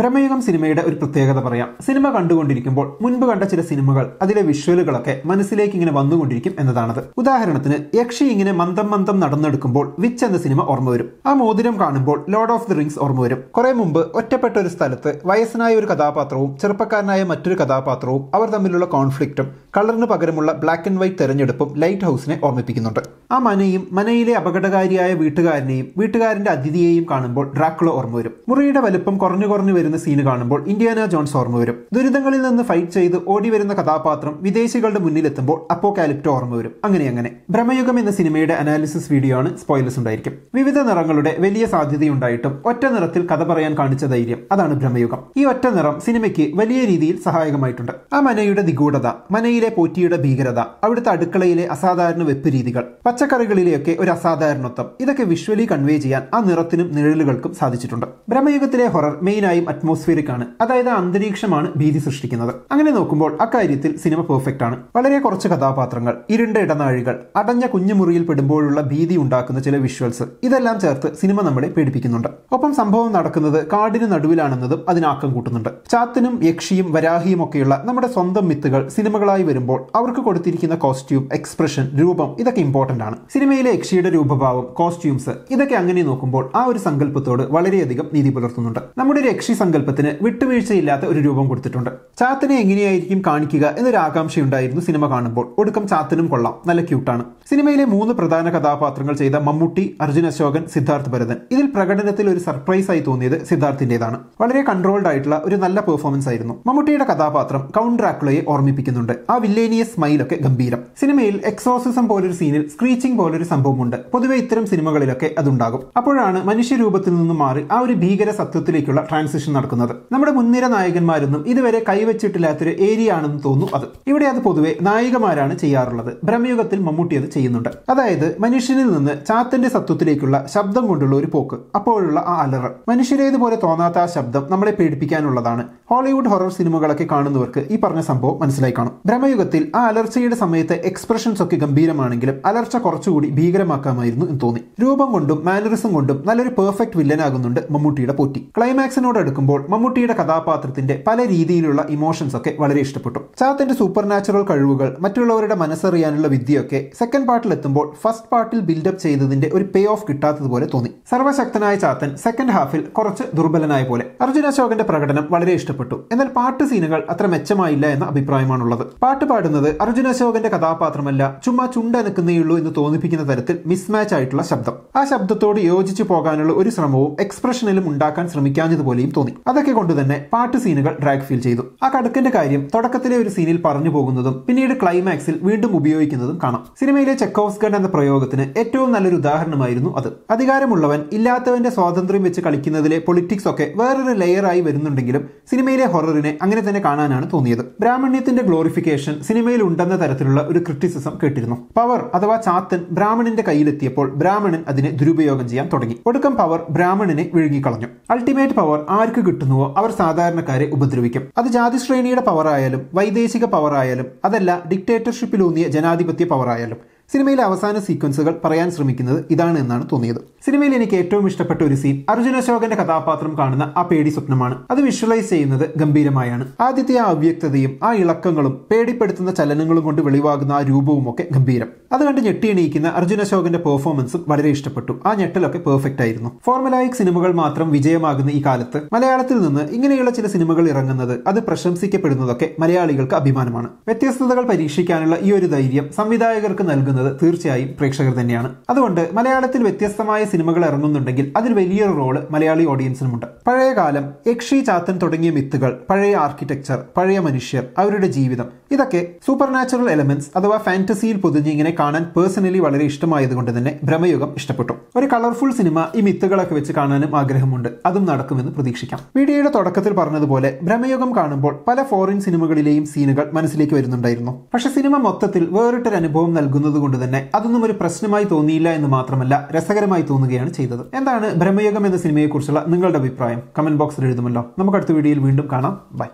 ബ്രഹ്മയുഗം സിനിമയുടെ ഒരു പ്രത്യേകത പറയാം സിനിമ കണ്ടുകൊണ്ടിരിക്കുമ്പോൾ മുൻപ് കണ്ട ചില സിനിമകൾ അതിലെ വിഷ്വലുകളൊക്കെ മനസ്സിലേക്ക് ഇങ്ങനെ വന്നുകൊണ്ടിരിക്കും എന്നതാണത് ഉദാഹരണത്തിന് യക്ഷി ഇങ്ങനെ മന്ദം മന്ദം നടന്നെടുക്കുമ്പോൾ വിച്ച് എന്ന സിനിമ ഓർമ്മ വരും ആ മോതിരം കാണുമ്പോൾ ലോർഡ് ഓഫ് ദി റിങ്സ് ഓർമ്മ വരും കുറെ മുമ്പ് ഒറ്റപ്പെട്ട ഒരു സ്ഥലത്ത് വയസ്സനായ ഒരു കഥാപാത്രവും ചെറുപ്പക്കാരനായ മറ്റൊരു കഥാപാത്രവും അവർ തമ്മിലുള്ള കോൺഫ്ലിക്റ്റും കളറിന് പകരമുള്ള ബ്ലാക്ക് ആൻഡ് വൈറ്റ് തെരഞ്ഞെടുപ്പും ലൈറ്റ് ഹൗസിനെ ഓർമ്മിപ്പിക്കുന്നുണ്ട് ആ മനയും മനയിലെ അപകടകാരിയായ വീട്ടുകാരനെയും വീട്ടുകാരന്റെ അതിഥിയെയും കാണുമ്പോൾ ഡ്രാക്കുള ഓർമ്മ വരും മുറിയുടെ വലുപ്പം കുറഞ്ഞു കുറഞ്ഞു വരുന്ന സീന് കാണുമ്പോൾ ഇന്ത്യാന ജോൺസ് ഓർമ്മ വരും ദുരിതങ്ങളിൽ നിന്ന് ഫൈറ്റ് ചെയ്ത് ഓടി വരുന്ന കഥാപാത്രം വിദേശികളുടെ മുന്നിലെത്തുമ്പോൾ അപ്പോ കാലിപ്റ്റോ ഓർമ്മ വരും അങ്ങനെ അങ്ങനെ ഭ്രമയുഗം എന്ന സിനിമയുടെ അനാലിസിസ് വീഡിയോ ആണ് സ്പോയിലസ് ഉണ്ടായിരിക്കും വിവിധ നിറങ്ങളുടെ വലിയ സാധ്യതയുണ്ടായിട്ടും ഒറ്റ നിറത്തിൽ കഥ പറയാൻ കാണിച്ച ധൈര്യം അതാണ് ഭ്രമയുഗം ഈ ഒറ്റ നിറം സിനിമയ്ക്ക് വലിയ രീതിയിൽ സഹായകമായിട്ടുണ്ട് ആ മനയുടെ നിഗൂഢത മനയിലെ പോറ്റിയുടെ ഭീകരത അവിടുത്തെ അടുക്കളയിലെ അസാധാരണ വെപ്പ് രീതികൾ പച്ചക്കറികളിലെയൊക്കെ ഒരു അസാധാരണത്വം ഇതൊക്കെ വിഷ്വലി കൺവേ ചെയ്യാൻ ആ നിറത്തിനും നിഴലുകൾക്കും സാധിച്ചിട്ടുണ്ട് ഭ്രമയുഗത്തിലെ ഹൊറർ മെയിനായും അറ്റ്മോസ്ഫിയറിക് ആണ് അതായത് അന്തരീക്ഷമാണ് ഭീതി സൃഷ്ടിക്കുന്നത് അങ്ങനെ നോക്കുമ്പോൾ അക്കാര്യത്തിൽ സിനിമ പെർഫെക്റ്റ് ആണ് വളരെ കുറച്ച് കഥാപാത്രങ്ങൾ ഇരുണ്ട ഇടനാഴികൾ അടഞ്ഞ കുഞ്ഞു മുറിയിൽ പെടുമ്പോഴുള്ള ഭീതി ഉണ്ടാക്കുന്ന ചില വിഷ്വൽസ് ഇതെല്ലാം ചേർത്ത് സിനിമ നമ്മളെ പേടിപ്പിക്കുന്നുണ്ട് ഒപ്പം സംഭവം നടക്കുന്നത് കാടിന് നടുവിലാണെന്നതും അതിനാക്കം കൂട്ടുന്നുണ്ട് ചാത്തനും യക്ഷിയും വരാഹിയും ഒക്കെയുള്ള നമ്മുടെ സ്വന്തം മിത്തുകൾ സിനിമകളായി വരുമ്പോൾ അവർക്ക് കൊടുത്തിരിക്കുന്ന കോസ്റ്റ്യൂം എക്സ്പ്രഷൻ രൂപം ഇതൊക്കെ ഇമ്പോർട്ടന്റ് ആണ് സിനിമയിലെ യക്ഷിയുടെ രൂപഭാവം കോസ്റ്റ്യൂംസ് ഇതൊക്കെ അങ്ങനെ നോക്കുമ്പോൾ ആ ഒരു സങ്കല്പത്തോട് വളരെയധികം നീതി പുലർത്തുന്നുണ്ട് നമ്മുടെ ഒരു യക്ഷി സങ്കല്പത്തിന് വിട്ടുവീഴ്ചയില്ലാത്ത ഒരു രൂപം കൊടുത്തിട്ടുണ്ട് ചാത്തിനെ എങ്ങനെയായിരിക്കും കാണിക്കുക എന്നൊരു ആകാംക്ഷയുണ്ടായിരുന്നു സിനിമ കാണുമ്പോൾ ഒടുക്കം ചാത്തിനും കൊള്ളാം നല്ല ക്യൂട്ടാണ് സിനിമയിലെ മൂന്ന് പ്രധാന കഥാപാത്രങ്ങൾ ചെയ്ത മമ്മൂട്ടി അർജുൻ അശോകൻ സിദ്ധാർത്ഥ് ഭരതൻ ഇതിൽ പ്രകടനത്തിൽ ഒരു സർപ്രൈസ് ആയി തോന്നിയത് സിദ്ധാർത്ഥിന്റേതാണ് വളരെ കൺട്രോൾഡ് ആയിട്ടുള്ള ഒരു നല്ല പെർഫോമൻസ് ആയിരുന്നു മമ്മൂട്ടിയുടെ കഥാപാത്രം കൗണ്ട് ഡ്രാക്കുളയെ ഓർമ്മിപ്പിക്കുന്നുണ്ട് ആ വില്ലേനിയസ് സ്മൈലൊക്കെ ഗംഭീരം സിനിമയിൽ എക്സോസിസം പോലൊരു സീനിൽ സ്ക്രീച്ചിങ് പോലൊരു സംഭവമുണ്ട് പൊതുവെ ഇത്തരം സിനിമകളിലൊക്കെ അതുണ്ടാകും അപ്പോഴാണ് മനുഷ്യരൂപത്തിൽ നിന്ന് മാറി ആ ഒരു ഭീകര സത്വത്തിലേക്കുള്ള ട്രാൻസിഷൻ നടക്കുന്നത് നമ്മുടെ മുൻനിര നായകന്മാരൊന്നും ഇതുവരെ കൈവച്ചിട്ടില്ലാത്തൊരു ഏരിയ ആണെന്ന് തോന്നുന്നു അത് ഇവിടെ അത് പൊതുവെ നായികമാരാണ് ചെയ്യാറുള്ളത് ഭ്രമയുഗത്തിൽ മമ്മൂട്ടി അത് ചെയ്യുന്നുണ്ട് അതായത് മനുഷ്യനിൽ നിന്ന് ചാത്തന്റെ സത്വത്തിലേക്കുള്ള ശബ്ദം കൊണ്ടുള്ള ഒരു പോക്ക് അപ്പോഴുള്ള ആ അലറ് മനുഷ്യരേതുപോലെ തോന്നാത്ത ആ ശബ്ദം നമ്മളെ പേടിപ്പിക്കാനുള്ളതാണ് ഹോളിവുഡ് ഹൊറർ സിനിമകളൊക്കെ കാണുന്നവർക്ക് ഈ പറഞ്ഞ സംഭവം മനസ്സിലായി കാണും ഭ്രമയുഗത്തിൽ ആ അലർച്ചയുടെ സമയത്തെ എക്സ്പ്രഷൻസ് ഒക്കെ ഗംഭീരമാണെങ്കിലും അലർച്ച കുറച്ചുകൂടി ഭീകരമാക്കാമായിരുന്നു എന്ന് തോന്നി രൂപം കൊണ്ടും മാനറിസം കൊണ്ടും നല്ലൊരു പെർഫെക്റ്റ് വില്ലനാകുന്നുണ്ട് മമ്മൂട്ടിയുടെ പോറ്റി ക്ലൈമാക്സിനോട് കേൾക്കുമ്പോൾ മമ്മൂട്ടിയുടെ കഥാപാത്രത്തിന്റെ പല രീതിയിലുള്ള ഇമോഷൻസ് ഒക്കെ വളരെ ഇഷ്ടപ്പെട്ടു ചാത്തിന്റെ സൂപ്പർ നാച്ചുറൽ കഴിവുകൾ മറ്റുള്ളവരുടെ മനസ്സറിയാനുള്ള വിദ്യയൊക്കെ സെക്കൻഡ് പാർട്ടിൽ എത്തുമ്പോൾ ഫസ്റ്റ് പാർട്ടിൽ ബിൽഡപ്പ് ചെയ്തതിന്റെ ഒരു പേ ഓഫ് കിട്ടാത്തതുപോലെ തോന്നി സർവശക്തനായ ചാത്തൻ സെക്കൻഡ് ഹാഫിൽ കുറച്ച് ദുർബലനായ പോലെ അർജുന അശോകന്റെ പ്രകടനം വളരെ ഇഷ്ടപ്പെട്ടു എന്നാൽ പാട്ട് സീനുകൾ അത്ര മെച്ചമായില്ല എന്ന അഭിപ്രായമാണുള്ളത് പാട്ട് പാടുന്നത് അർജുന അശോകന്റെ കഥാപാത്രമല്ല ചുമ്മാ ചുണ്ടനക്കുന്നേയുള്ളൂ എന്ന് തോന്നിപ്പിക്കുന്ന തരത്തിൽ മിസ്മാച്ച് ആയിട്ടുള്ള ശബ്ദം ആ ശബ്ദത്തോട് യോജിച്ചു പോകാനുള്ള ഒരു ശ്രമവും എക്സ്പ്രഷനിലും ഉണ്ടാക്കാൻ ശ്രമിക്കാഞ്ഞതുപോലെയും തോന്നി തോന്നി അതൊക്കെ കൊണ്ട് തന്നെ പാട്ട് സീനുകൾ ഡ്രാഗ് ഫീൽ ചെയ്തു ആ കടുക്കന്റെ കാര്യം തുടക്കത്തിലെ ഒരു സീനിൽ പറഞ്ഞു പോകുന്നതും പിന്നീട് ക്ലൈമാക്സിൽ വീണ്ടും ഉപയോഗിക്കുന്നതും കാണാം സിനിമയിലെ ചെക്കോവ്സ് ഗൺ എന്ന പ്രയോഗത്തിന് ഏറ്റവും നല്ലൊരു ഉദാഹരണമായിരുന്നു അത് അധികാരമുള്ളവൻ ഇല്ലാത്തവന്റെ സ്വാതന്ത്ര്യം വെച്ച് കളിക്കുന്നതിലെ പൊളിറ്റിക്സ് ഒക്കെ വേറൊരു ലെയറായി വരുന്നുണ്ടെങ്കിലും സിനിമയിലെ ഹൊററിനെ അങ്ങനെ തന്നെ കാണാനാണ് തോന്നിയത് ബ്രാഹ്മണ്യത്തിന്റെ ഗ്ലോറിഫിക്കേഷൻ സിനിമയിൽ ഉണ്ടെന്ന തരത്തിലുള്ള ഒരു ക്രിറ്റിസിസം കേട്ടിരുന്നു പവർ അഥവാ ചാത്തൻ ബ്രാഹ്മണന്റെ കയ്യിലെത്തിയപ്പോൾ ബ്രാഹ്മണൻ അതിനെ ദുരുപയോഗം ചെയ്യാൻ തുടങ്ങി ഒടുക്കം പവർ ബ്രാഹ്മണനെ വിഴുങ്ങിക്കളഞ്ഞു അൾട്ടിമേറ്റ് പവർ ആർക്ക് ആർക്ക് കിട്ടുന്നുവോ അവർ സാധാരണക്കാരെ ഉപദ്രവിക്കും അത് ജാതി ശ്രേണിയുടെ പവറായാലും വൈദേശിക പവറായാലും അതല്ല ഡിക്ടേറ്റർഷിപ്പിലൂന്നിയ ജനാധിപത്യ പവറായാലും സിനിമയിലെ അവസാന സീക്വൻസുകൾ പറയാൻ ശ്രമിക്കുന്നത് ഇതാണ് എന്നാണ് തോന്നിയത് സിനിമയിൽ എനിക്ക് ഏറ്റവും ഇഷ്ടപ്പെട്ട ഒരു സീൻ അർജുന അശോകന്റെ കഥാപാത്രം കാണുന്ന ആ പേടി സ്വപ്നമാണ് അത് വിഷ്വലൈസ് ചെയ്യുന്നത് ഗംഭീരമായാണ് ആദ്യത്തെ ആ അവ്യക്തതയും ആ ഇളക്കങ്ങളും പേടിപ്പെടുത്തുന്ന ചലനങ്ങളും കൊണ്ട് വെളിവാകുന്ന ആ രൂപവും ഒക്കെ ഗംഭീരം അത് കണ്ട് എണീക്കുന്ന അർജുന അശോകന്റെ പെർഫോമൻസും വളരെ ഇഷ്ടപ്പെട്ടു ആ ഞെട്ടലൊക്കെ പെർഫെക്റ്റ് ആയിരുന്നു ഫോർമലായിക് സിനിമകൾ മാത്രം വിജയമാകുന്ന ഈ കാലത്ത് മലയാളത്തിൽ നിന്ന് ഇങ്ങനെയുള്ള ചില സിനിമകൾ ഇറങ്ങുന്നത് അത് പ്രശംസിക്കപ്പെടുന്നതൊക്കെ മലയാളികൾക്ക് അഭിമാനമാണ് വ്യത്യസ്തതകൾ പരീക്ഷിക്കാനുള്ള ഈ ഒരു ധൈര്യം സംവിധായകർക്ക് നൽകുന്നത് ചെയ്യുന്നത് തീർച്ചയായും പ്രേക്ഷകർ തന്നെയാണ് അതുകൊണ്ട് മലയാളത്തിൽ വ്യത്യസ്തമായ സിനിമകൾ ഇറങ്ങുന്നുണ്ടെങ്കിൽ അതിൽ വലിയൊരു റോള് മലയാളി ഓഡിയൻസിനുമുണ്ട് പഴയ കാലം യക്ഷി ചാത്തൻ തുടങ്ങിയ മിത്തുകൾ പഴയ ആർക്കിടെക്ചർ പഴയ മനുഷ്യർ അവരുടെ ജീവിതം ഇതൊക്കെ സൂപ്പർ നാച്ചുറൽ എലമെന്റ്സ് അഥവാ ഫാന്റസിയിൽ പൊതിഞ്ഞിങ്ങനെ കാണാൻ പേഴ്സണലി വളരെ ഇഷ്ടമായതുകൊണ്ട് തന്നെ ഭ്രമയുഗം ഇഷ്ടപ്പെട്ടു ഒരു കളർഫുൾ സിനിമ ഈ മിത്തുകളൊക്കെ വെച്ച് കാണാനും ആഗ്രഹമുണ്ട് അതും നടക്കുമെന്ന് പ്രതീക്ഷിക്കാം വീഡിയോയുടെ തുടക്കത്തിൽ പറഞ്ഞതുപോലെ ഭ്രമയുഗം കാണുമ്പോൾ പല ഫോറിൻ സിനിമകളിലെയും സീനുകൾ മനസ്സിലേക്ക് വരുന്നുണ്ടായിരുന്നു പക്ഷെ സിനിമ മൊത്തത്തിൽ വേറിട്ടൊരു അനുഭവം നൽകുന്നത് കൊണ്ട് തന്നെ അതൊന്നും ഒരു പ്രശ്നമായി തോന്നിയില്ല എന്ന് മാത്രമല്ല രസകരമായി തോന്നുകയാണ് ചെയ്തത് എന്താണ് ബ്രഹ്മയോഗം എന്ന സിനിമയെക്കുറിച്ചുള്ള നിങ്ങളുടെ അഭിപ്രായം കമന്റ് ബോക്സിൽ എഴുതുമല്ലോ നമുക്ക് അടുത്ത വീഡിയോയിൽ വീണ്ടും കാണാം ബൈ